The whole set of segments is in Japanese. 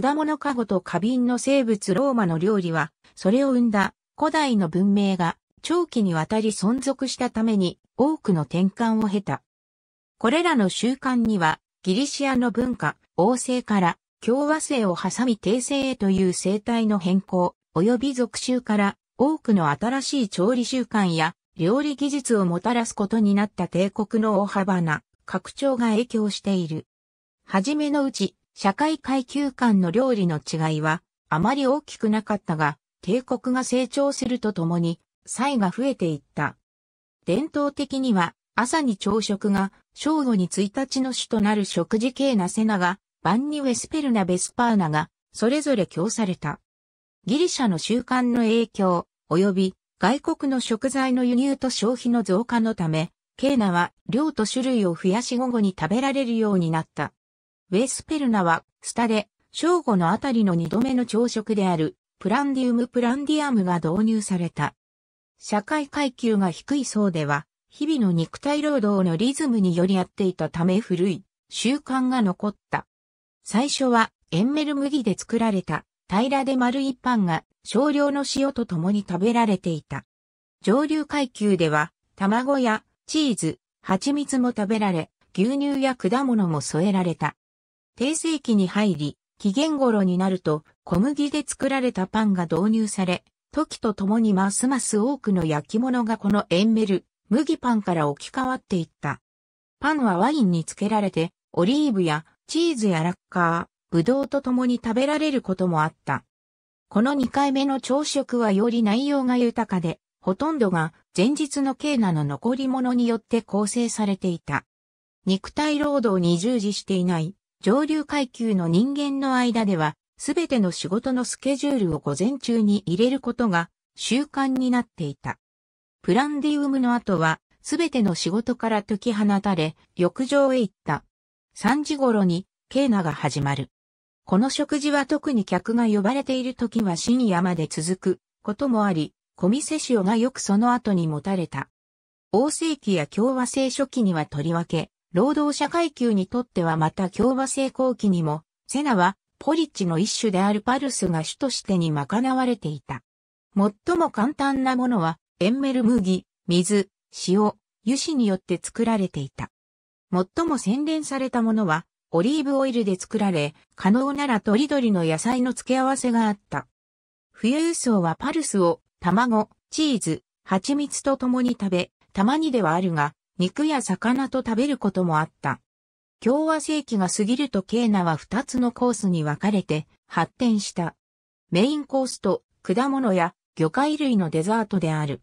果物かごと花瓶の生物ローマの料理は、それを生んだ古代の文明が長期にわたり存続したために多くの転換を経た。これらの習慣には、ギリシアの文化、王政から共和制を挟み帝政へという生態の変更、及び俗習から多くの新しい調理習慣や料理技術をもたらすことになった帝国の大幅な拡張が影響している。はじめのうち、社会階級間の料理の違いはあまり大きくなかったが、帝国が成長するとともに、歳が増えていった。伝統的には、朝に朝食が、正午に1日の主となる食事系ナセナが、ンにウェスペルナ・ベスパーナが、それぞれ供された。ギリシャの習慣の影響、及び外国の食材の輸入と消費の増加のため、ケーナは量と種類を増やし午後に食べられるようになった。ウェスペルナは、スタで、正午のあたりの二度目の朝食である、プランディウムプランディアムが導入された。社会階級が低い層では、日々の肉体労働のリズムにより合っていたため古い習慣が残った。最初はエンメル麦で作られた平らで丸いパンが少量の塩と共に食べられていた。上流階級では卵やチーズ、蜂蜜も食べられ、牛乳や果物も添えられた。定世紀に入り、紀元頃になると小麦で作られたパンが導入され、時とともにますます多くの焼き物がこのエンメル、麦パンから置き換わっていった。パンはワインにつけられて、オリーブやチーズやラッカー、ブドウと共に食べられることもあった。この2回目の朝食はより内容が豊かで、ほとんどが前日のケーナの残り物によって構成されていた。肉体労働に従事していない上流階級の人間の間では、すべての仕事のスケジュールを午前中に入れることが習慣になっていた。プランディウムの後は、すべての仕事から解き放たれ、浴場へ行った。3時頃に、ケーナが始まる。この食事は特に客が呼ばれている時は深夜まで続くこともあり、小シオがよくその後に持たれた。王世紀や共和制初期にはとりわけ、労働者階級にとってはまた共和成功期にも、セナはポリッチの一種であるパルスが主としてに賄われていた。最も簡単なものは、エンメル麦、水、塩、油脂によって作られていた。最も洗練されたものは、オリーブオイルで作られ、可能ならとりどりの野菜の付け合わせがあった。冬輸送はパルスを、卵、チーズ、蜂蜜と共に食べ、たまにではあるが、肉や魚と食べることもあった。共和世紀が過ぎるとケーナは二つのコースに分かれて発展した。メインコースと果物や魚介類のデザートである。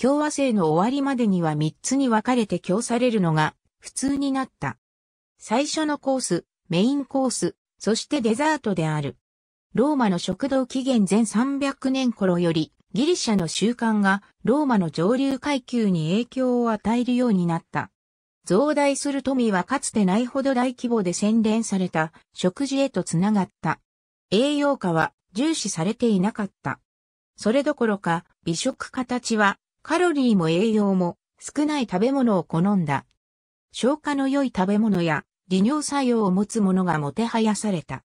共和制の終わりまでには三つに分かれて供されるのが普通になった。最初のコース、メインコース、そしてデザートである。ローマの食堂紀元前300年頃よりギリシャの習慣がローマの上流階級に影響を与えるようになった。増大する富はかつてないほど大規模で洗練された食事へとつながった。栄養価は重視されていなかった。それどころか美食形はカロリーも栄養も少ない食べ物を好んだ。消化の良い食べ物や利尿作用を持つものがもてはやされた。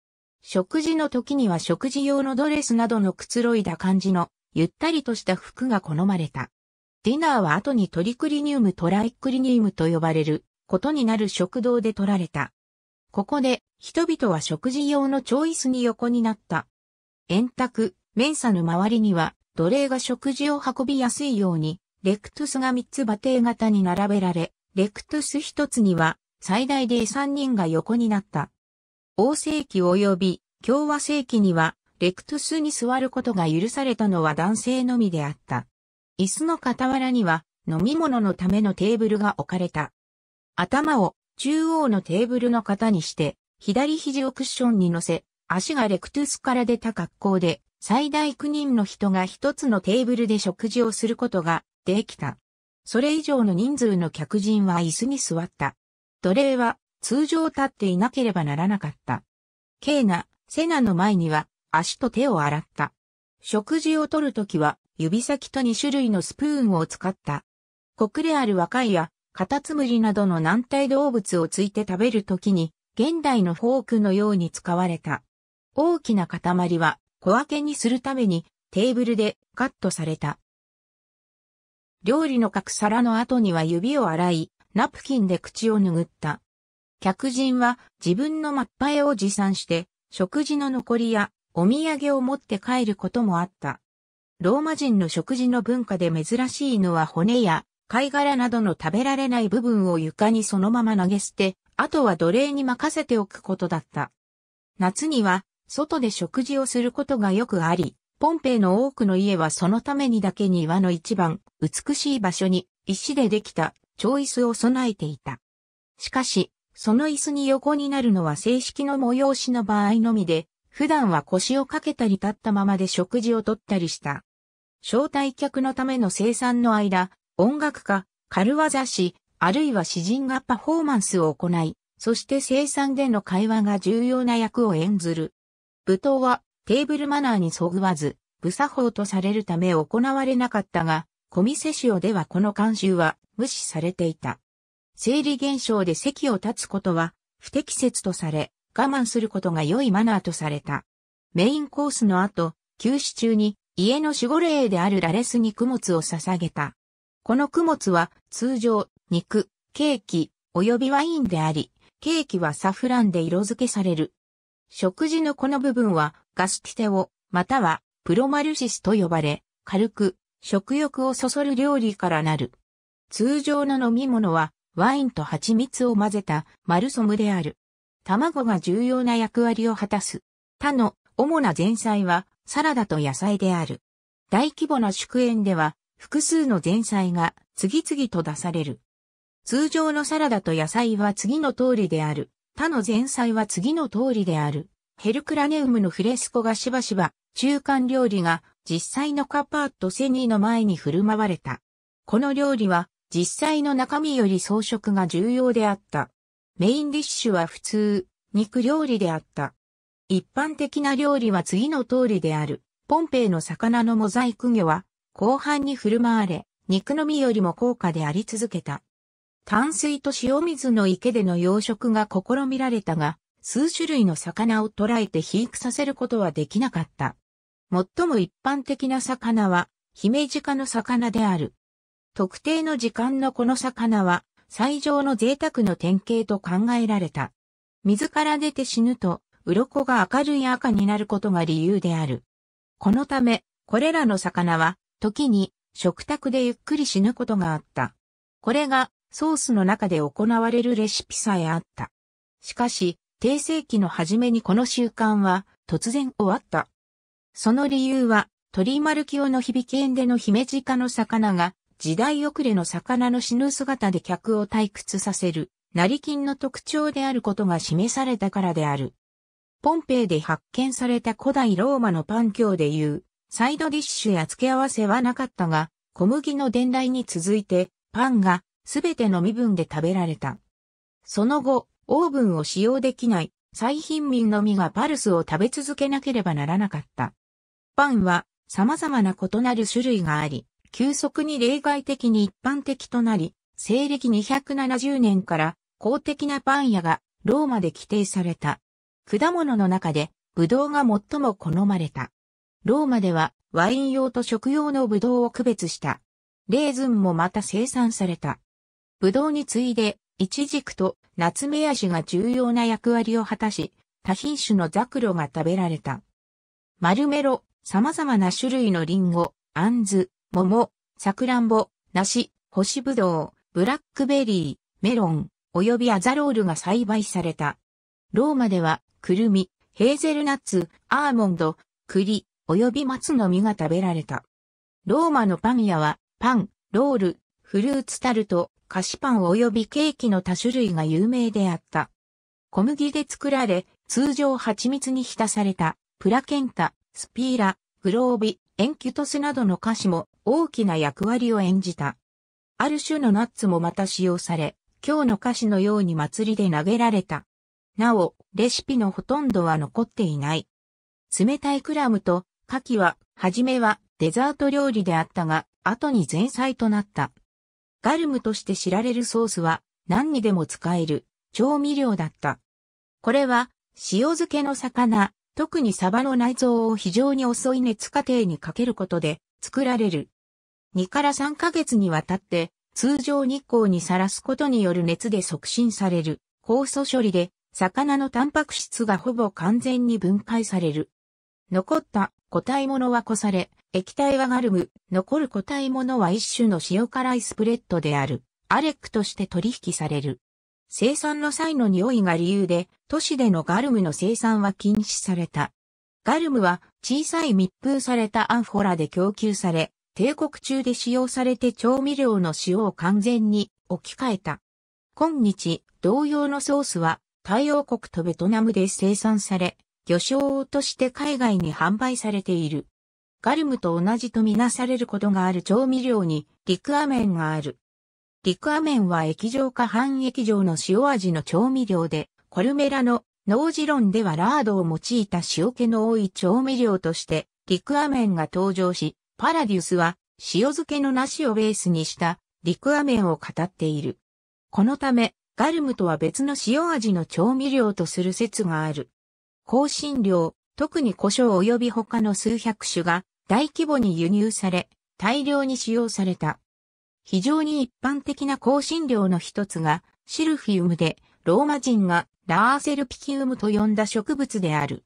食事の時には食事用のドレスなどのくつろいだ感じのゆったりとした服が好まれた。ディナーは後にトリクリニウムトライクリニウムと呼ばれることになる食堂で取られた。ここで人々は食事用のチョイスに横になった。円卓、メンサの周りには奴隷が食事を運びやすいようにレクトゥスが3つ馬蹄型に並べられ、レクトゥス1つには最大で3人が横になった。王世紀及び共和世紀にはレクトゥスに座ることが許されたのは男性のみであった。椅子の傍らには飲み物のためのテーブルが置かれた。頭を中央のテーブルの型にして、左肘をクッションに乗せ、足がレクトゥスから出た格好で、最大9人の人が一つのテーブルで食事をすることができた。それ以上の人数の客人は椅子に座った。奴隷は通常立っていなければならなかった。ケーナ、セナの前には足と手を洗った。食事をとるときは、指先と2種類のスプーンを使った。コクレアル若いや、カタツムリなどの軟体動物をついて食べるときに、現代のフォークのように使われた。大きな塊は小分けにするためにテーブルでカットされた。料理の各皿の後には指を洗い、ナプキンで口を拭った。客人は自分のマッパエを持参して、食事の残りやお土産を持って帰ることもあった。ローマ人の食事の文化で珍しいのは骨や貝殻などの食べられない部分を床にそのまま投げ捨て、あとは奴隷に任せておくことだった。夏には外で食事をすることがよくあり、ポンペイの多くの家はそのためにだけに岩の一番美しい場所に石でできた超椅子を備えていた。しかし、その椅子に横になるのは正式の催しの場合のみで、普段は腰をかけたり立ったままで食事をとったりした。招待客のための生産の間、音楽家、軽業師、あるいは詩人がパフォーマンスを行い、そして生産での会話が重要な役を演ずる。舞踏はテーブルマナーにそぐわず、武作法とされるため行われなかったが、コミセシオではこの慣習は無視されていた。生理現象で席を立つことは不適切とされ、我慢することが良いマナーとされた。メインコースの後、休止中に家の守護霊であるラレスに供物を捧げた。この供物は通常、肉、ケーキ、及びワインであり、ケーキはサフランで色付けされる。食事のこの部分はガスティテオ、またはプロマルシスと呼ばれ、軽く食欲をそそる料理からなる。通常の飲み物はワインと蜂蜜を混ぜたマルソムである。卵が重要な役割を果たす。他の主な前菜はサラダと野菜である。大規模な祝宴では複数の前菜が次々と出される。通常のサラダと野菜は次の通りである。他の前菜は次の通りである。ヘルクラネウムのフレスコがしばしば中間料理が実際のカパートセニーの前に振る舞われた。この料理は実際の中身より装飾が重要であった。メインディッシュは普通、肉料理であった。一般的な料理は次の通りである。ポンペイの魚のモザイク魚は、後半に振る舞われ、肉の実よりも高価であり続けた。淡水と塩水の池での養殖が試みられたが、数種類の魚を捕らえて肥育させることはできなかった。最も一般的な魚は、姫鹿の魚である。特定の時間のこの魚は、最上の贅沢の典型と考えられた。水から出て死ぬと、鱗が明るい赤になることが理由である。このため、これらの魚は、時に、食卓でゆっくり死ぬことがあった。これが、ソースの中で行われるレシピさえあった。しかし、低世期の初めにこの習慣は、突然終わった。その理由は、鳥丸清の響き園での姫鹿の魚が、時代遅れの魚の死ぬ姿で客を退屈させる、成金の特徴であることが示されたからである。ポンペイで発見された古代ローマのパン教でいう、サイドディッシュや付け合わせはなかったが、小麦の伝来に続いて、パンがすべての身分で食べられた。その後、オーブンを使用できない最貧民の実がパルスを食べ続けなければならなかった。パンは様々な異なる種類があり、急速に例外的に一般的となり、西暦270年から公的なパン屋がローマで規定された。果物の中でブドウが最も好まれた。ローマではワイン用と食用のブドウを区別した。レーズンもまた生産された。ブドウに次いで、イチジクとナツメヤシが重要な役割を果たし、多品種のザクロが食べられた。マルメロ、様々な種類のリンゴ、アンズ、桃、さくらんぼ、梨、干しぶどう、ブラックベリー、メロン、及びアザロールが栽培された。ローマでは、くるみ、ヘーゼルナッツ、アーモンド、栗、及び松の実が食べられた。ローマのパン屋は、パン、ロール、フルーツタルト、菓子パン及びケーキの多種類が有名であった。小麦で作られ、通常蜂蜜に浸された、プラケンタ、スピーラ、グロービ、エンキュトスなどの歌詞も大きな役割を演じた。ある種のナッツもまた使用され、今日の歌詞のように祭りで投げられた。なお、レシピのほとんどは残っていない。冷たいクラムと牡蠣は、はじめはデザート料理であったが、後に前菜となった。ガルムとして知られるソースは何にでも使える調味料だった。これは塩漬けの魚、特にサバの内臓を非常に遅い熱過程にかけることで作られる。2から3ヶ月にわたって通常日光にさらすことによる熱で促進される酵素処理で魚のタンパク質がほぼ完全に分解される。残った固体物はこされ、液体はガルム、残る固体物は一種の塩辛いスプレッドである。アレックとして取引される。生産の際の匂いが理由で、都市でのガルムの生産は禁止された。ガルムは小さい密封されたアンフォラで供給され、帝国中で使用されて調味料の塩を完全に置き換えた。今日、同様のソースは、太陽国とベトナムで生産され、魚醤として海外に販売されている。ガルムと同じとみなされることがある調味料にリクアメンがある。陸アメンは液状化半液状の塩味の調味料で、コルメラの農事論ではラードを用いた塩気の多い調味料として、陸アメンが登場し、パラデュスは塩漬けの梨をベースにした陸アメンを語っている。このため、ガルムとは別の塩味の調味料とする説がある。香辛料、特に胡椒及び他の数百種が大規模に輸入され、大量に使用された。非常に一般的な香辛料の一つがシルフィウムで、ローマ人がラーセルピキウムと呼んだ植物である。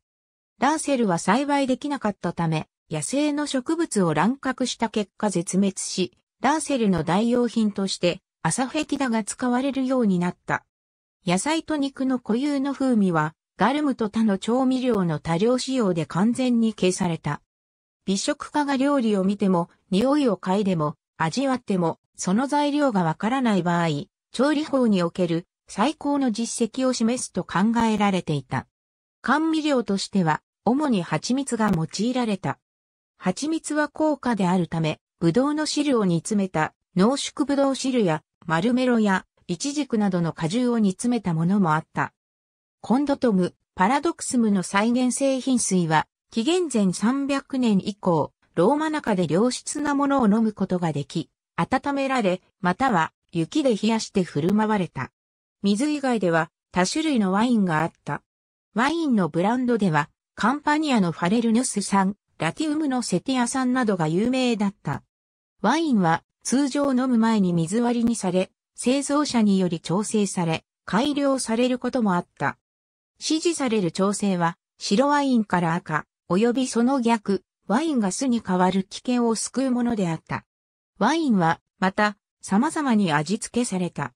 ラーセルは栽培できなかったため、野生の植物を乱獲した結果絶滅し、ラーセルの代用品としてアサフェティダが使われるようになった。野菜と肉の固有の風味は、ガルムと他の調味料の多量使用で完全に消された。美食家が料理を見ても、匂いを嗅いでも、味わっても、その材料がわからない場合、調理法における最高の実績を示すと考えられていた。甘味料としては、主に蜂蜜が用いられた。蜂蜜は高価であるため、ブドウの汁を煮詰めた濃縮ブドウ汁やマルメロやイチジクなどの果汁を煮詰めたものもあった。コンドトム、パラドクスムの再現製品水は、紀元前300年以降、ローマ中で良質なものを飲むことができ、温められ、または雪で冷やして振る舞われた。水以外では多種類のワインがあった。ワインのブランドでは、カンパニアのファレルヌス産、ラティウムのセティア産などが有名だった。ワインは通常飲む前に水割りにされ、製造者により調整され、改良されることもあった。指示される調整は、白ワインから赤、及びその逆、ワインが酢に変わる危険を救うものであった。ワインは、また、様々に味付けされた。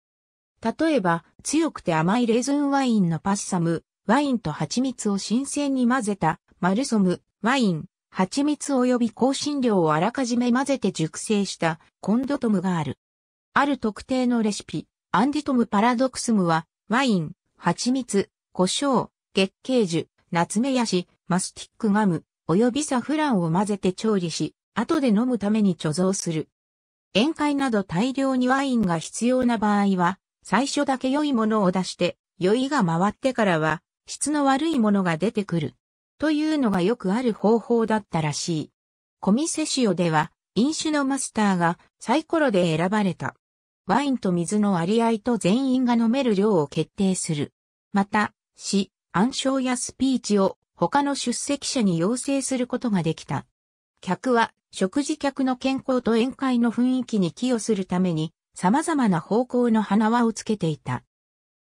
例えば、強くて甘いレーズンワインのパッサム、ワインと蜂蜜を新鮮に混ぜた、マルソム、ワイン、蜂蜜及び香辛料をあらかじめ混ぜて熟成したコンドトムがある。ある特定のレシピ、アンディトムパラドクスムは、ワイン、蜂蜜、胡椒、月桂樹、ナツメヤシ、マスティックガム、及びサフランを混ぜて調理し、後で飲むために貯蔵する。宴会など大量にワインが必要な場合は、最初だけ良いものを出して、酔いが回ってからは、質の悪いものが出てくる。というのがよくある方法だったらしい。コミセシオでは、飲酒のマスターがサイコロで選ばれた。ワインと水の割合と全員が飲める量を決定する。また、詩、暗唱やスピーチを他の出席者に要請することができた。客は食事客の健康と宴会の雰囲気に寄与するために様々な方向の花輪をつけていた。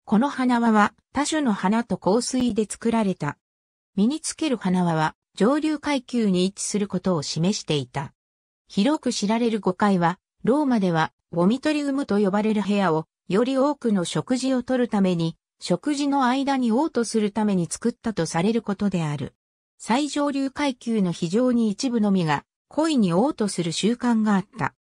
この花輪は多種の花と香水で作られた。身につける花輪は上流階級に位置することを示していた。広く知られる5階は、ローマでは、ゴミトリウムと呼ばれる部屋を、より多くの食事をとるために、食事の間に嘔吐するために作ったとされることである。最上流階級の非常に一部のみが、恋に嘔吐する習慣があった。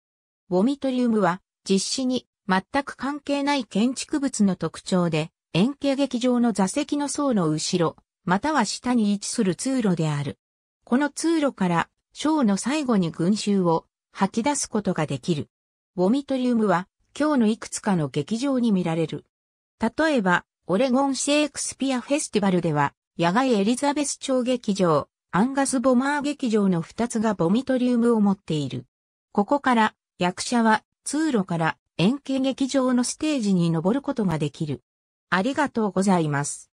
ボミトリウムは、実施に全く関係ない建築物の特徴で、円形劇場の座席の層の後ろ、または下に位置する通路である。この通路から、ショーの最後に群衆を吐き出すことができる。ボミトリウムは、今日のいくつかの劇場に見られる。例えば、オレゴンシェイクスピアフェスティバルでは、野外エリザベス町劇場、アンガス・ボマー劇場の2つがボミトリウムを持っている。ここから、役者は通路から円形劇場のステージに登ることができる。ありがとうございます。